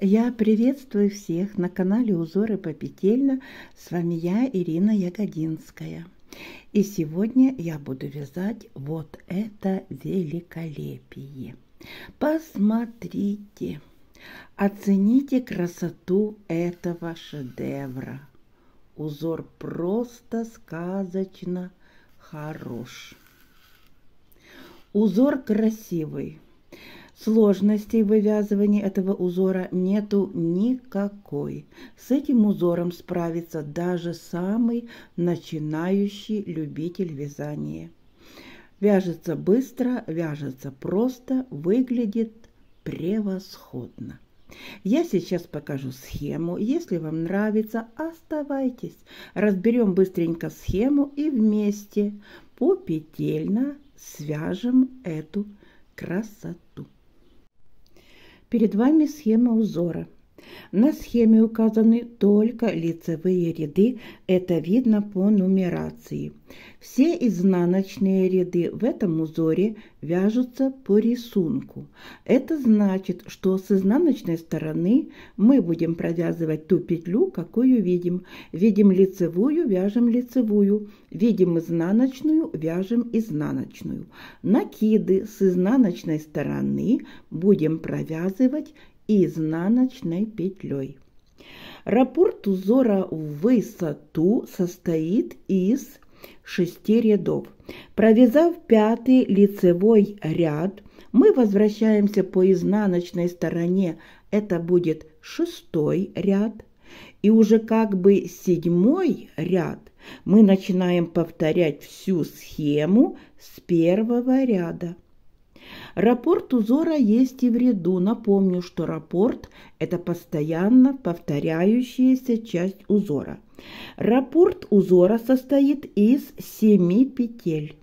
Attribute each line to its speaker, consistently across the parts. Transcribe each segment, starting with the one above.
Speaker 1: Я приветствую всех на канале Узоры Попетельно. С вами я, Ирина Ягодинская. И сегодня я буду вязать вот это великолепие. Посмотрите, оцените красоту этого шедевра. Узор просто сказочно хорош. Узор красивый Сложностей в вывязывании этого узора нету никакой. С этим узором справится даже самый начинающий любитель вязания. Вяжется быстро, вяжется просто, выглядит превосходно. Я сейчас покажу схему. Если вам нравится, оставайтесь. Разберем быстренько схему и вместе попетельно свяжем эту красоту. Перед вами схема узора. На схеме указаны только лицевые ряды, это видно по нумерации. Все изнаночные ряды в этом узоре вяжутся по рисунку. Это значит, что с изнаночной стороны мы будем провязывать ту петлю, какую видим. Видим лицевую, вяжем лицевую. Видим изнаночную, вяжем изнаночную. Накиды с изнаночной стороны будем провязывать и изнаночной петлей. Раппорт узора в высоту состоит из шести рядов. Провязав пятый лицевой ряд, мы возвращаемся по изнаночной стороне, это будет шестой ряд. И уже как бы седьмой ряд мы начинаем повторять всю схему с первого ряда. Рапорт узора есть и в ряду. Напомню, что рапорт – это постоянно повторяющаяся часть узора. Рапорт узора состоит из семи петель.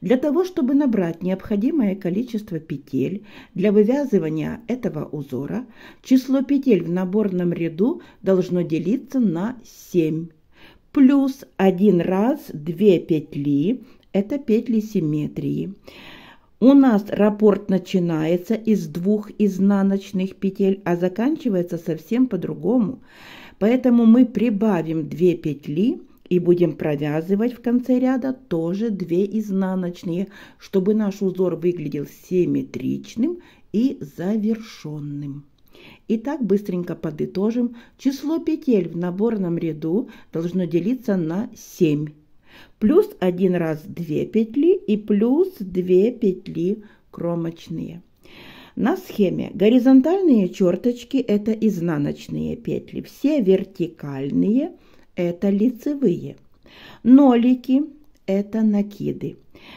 Speaker 1: Для того, чтобы набрать необходимое количество петель для вывязывания этого узора, число петель в наборном ряду должно делиться на 7. Плюс один раз 2 петли – это петли симметрии. У нас рапорт начинается из двух изнаночных петель, а заканчивается совсем по-другому. Поэтому мы прибавим 2 петли и будем провязывать в конце ряда тоже 2 изнаночные, чтобы наш узор выглядел симметричным и завершенным. Итак, быстренько подытожим. Число петель в наборном ряду должно делиться на 7 плюс один раз 2 петли и плюс 2 петли кромочные. На схеме горизонтальные черточки – это изнаночные петли, все вертикальные – это лицевые. Нолики – это накиды.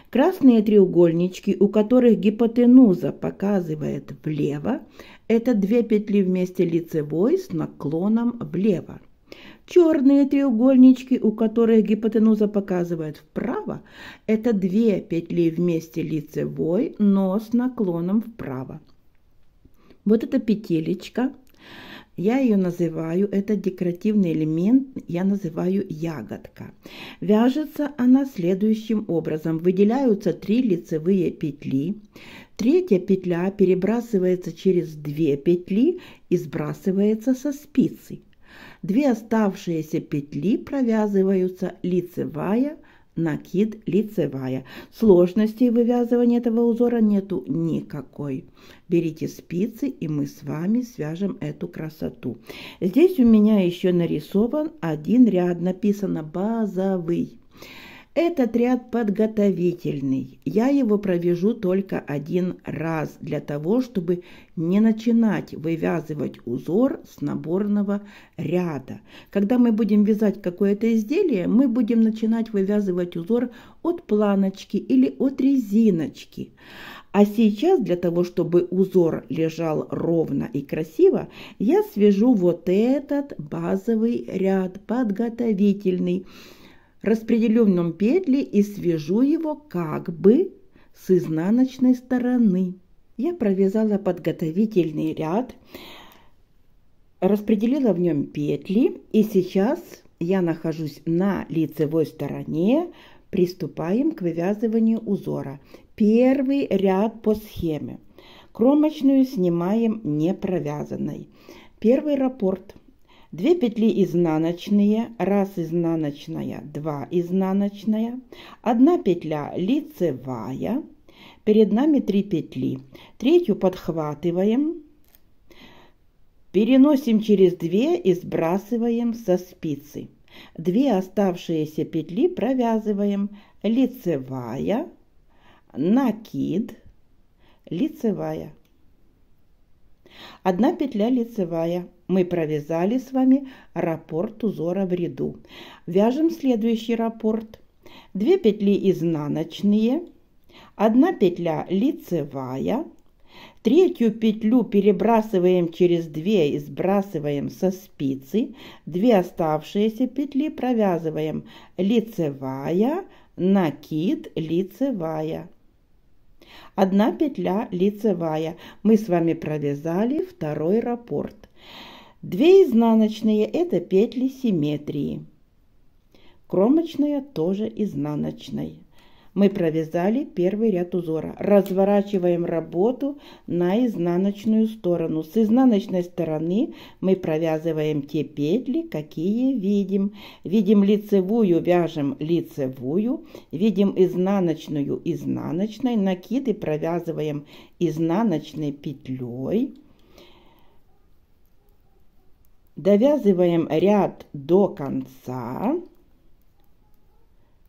Speaker 1: Красные треугольнички, у которых гипотенуза показывает влево, это две петли вместе лицевой с наклоном влево. Черные треугольнички, у которых гипотенуза показывает вправо, это две петли вместе лицевой, но с наклоном вправо. Вот эта петелечка, я ее называю, это декоративный элемент, я называю ягодка. Вяжется она следующим образом. Выделяются три лицевые петли. Третья петля перебрасывается через две петли и сбрасывается со спицы. Две оставшиеся петли провязываются лицевая, накид лицевая. Сложностей вывязывания этого узора нету никакой. Берите спицы, и мы с вами свяжем эту красоту. Здесь у меня еще нарисован один ряд, написано «базовый». Этот ряд подготовительный. Я его провяжу только один раз для того, чтобы не начинать вывязывать узор с наборного ряда. Когда мы будем вязать какое-то изделие, мы будем начинать вывязывать узор от планочки или от резиночки. А сейчас для того, чтобы узор лежал ровно и красиво, я свяжу вот этот базовый ряд подготовительный. Распределю в нем петли и свяжу его как бы с изнаночной стороны. Я провязала подготовительный ряд, распределила в нем петли и сейчас я нахожусь на лицевой стороне, приступаем к вывязыванию узора. Первый ряд по схеме. Кромочную снимаем не провязанной. Первый раппорт – 2 петли изнаночные, 1 изнаночная, 2 изнаночная, 1 петля лицевая, перед нами 3 петли. Третью подхватываем, переносим через 2 и сбрасываем со спицы. 2 оставшиеся петли провязываем лицевая, накид, лицевая. Одна петля лицевая, мы провязали с вами раппорт узора в ряду. Вяжем следующий раппорт. 2 петли изнаночные, 1 петля лицевая, Третью петлю перебрасываем через 2 и сбрасываем со спицы. 2 оставшиеся петли провязываем лицевая, накид, лицевая. Одна петля лицевая. Мы с вами провязали второй раппорт. Две изнаночные – это петли симметрии. Кромочная тоже изнаночная. Мы провязали первый ряд узора. Разворачиваем работу на изнаночную сторону. С изнаночной стороны мы провязываем те петли, какие видим. Видим лицевую, вяжем лицевую. Видим изнаночную изнаночной. Накиды провязываем изнаночной петлей Довязываем ряд до конца.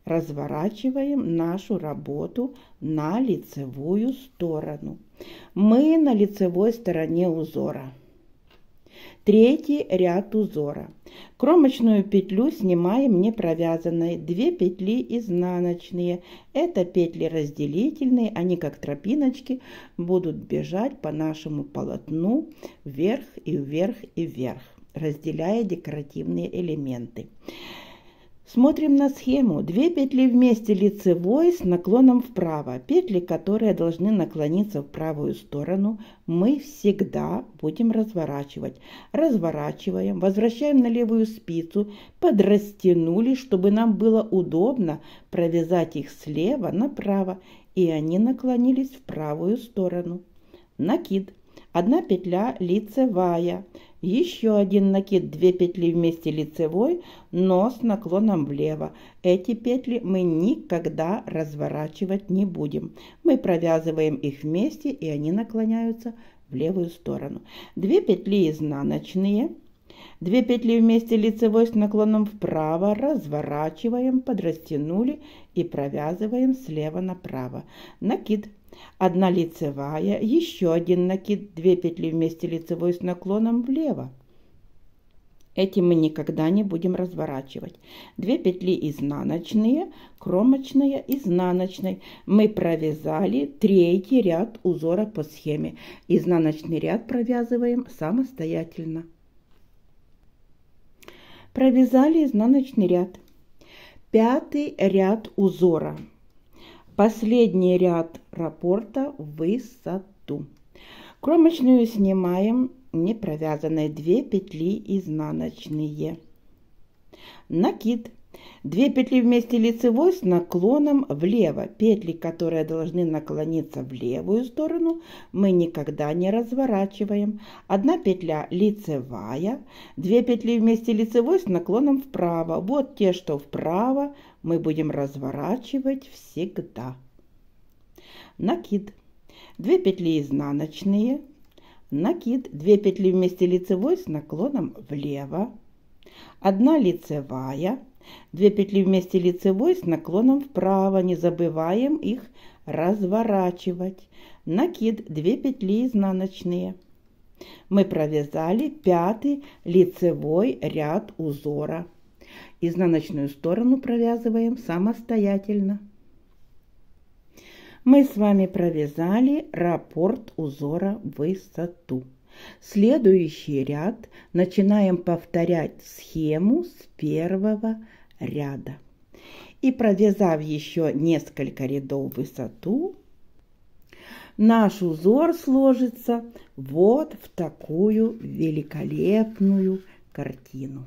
Speaker 1: Разворачиваем нашу работу на лицевую сторону. Мы на лицевой стороне узора. Третий ряд узора. Кромочную петлю снимаем не провязанной. Две петли изнаночные. Это петли разделительные. Они как тропиночки будут бежать по нашему полотну вверх и вверх и вверх разделяя декоративные элементы. Смотрим на схему. Две петли вместе лицевой с наклоном вправо. Петли, которые должны наклониться в правую сторону, мы всегда будем разворачивать. Разворачиваем, возвращаем на левую спицу, подрастянули, чтобы нам было удобно провязать их слева направо, и они наклонились в правую сторону. Накид. 1 петля лицевая, еще один накид, 2 петли вместе лицевой, но с наклоном влево. Эти петли мы никогда разворачивать не будем. Мы провязываем их вместе и они наклоняются в левую сторону. 2 петли изнаночные – Две петли вместе лицевой с наклоном вправо разворачиваем, подрастянули и провязываем слева направо. Накид. Одна лицевая, еще один накид, две петли вместе лицевой с наклоном влево. Эти мы никогда не будем разворачивать. Две петли изнаночные, кромочная, изнаночной. Мы провязали третий ряд узора по схеме. Изнаночный ряд провязываем самостоятельно. Провязали изнаночный ряд. Пятый ряд узора. Последний ряд раппорта в высоту. Кромочную снимаем не провязанные 2 петли изнаночные. Накид две петли вместе лицевой с наклоном влево. Петли, которые должны наклониться в левую сторону, мы никогда не разворачиваем. Одна петля лицевая, две петли вместе лицевой с наклоном вправо. Вот те, что вправо, мы будем разворачивать всегда. Накид. две петли изнаночные, накид, две петли вместе лицевой с наклоном влево, 1 лицевая, Две петли вместе лицевой с наклоном вправо, не забываем их разворачивать. Накид две петли изнаночные. Мы провязали пятый лицевой ряд узора. Изнаночную сторону провязываем самостоятельно. Мы с вами провязали раппорт узора в высоту. Следующий ряд начинаем повторять схему с первого ряда. И провязав еще несколько рядов в высоту, наш узор сложится вот в такую великолепную картину.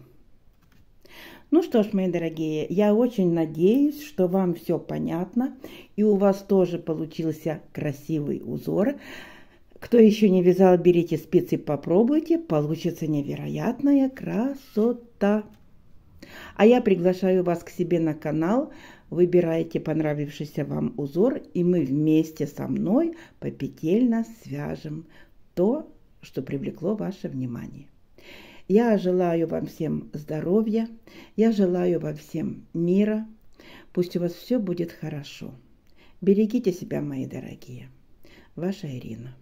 Speaker 1: Ну что ж, мои дорогие, я очень надеюсь, что вам все понятно и у вас тоже получился красивый узор. Кто еще не вязал, берите спицы, попробуйте, получится невероятная красота. А я приглашаю вас к себе на канал, выбирайте понравившийся вам узор, и мы вместе со мной попетельно свяжем то, что привлекло ваше внимание. Я желаю вам всем здоровья, я желаю вам всем мира. Пусть у вас все будет хорошо. Берегите себя, мои дорогие. Ваша Ирина.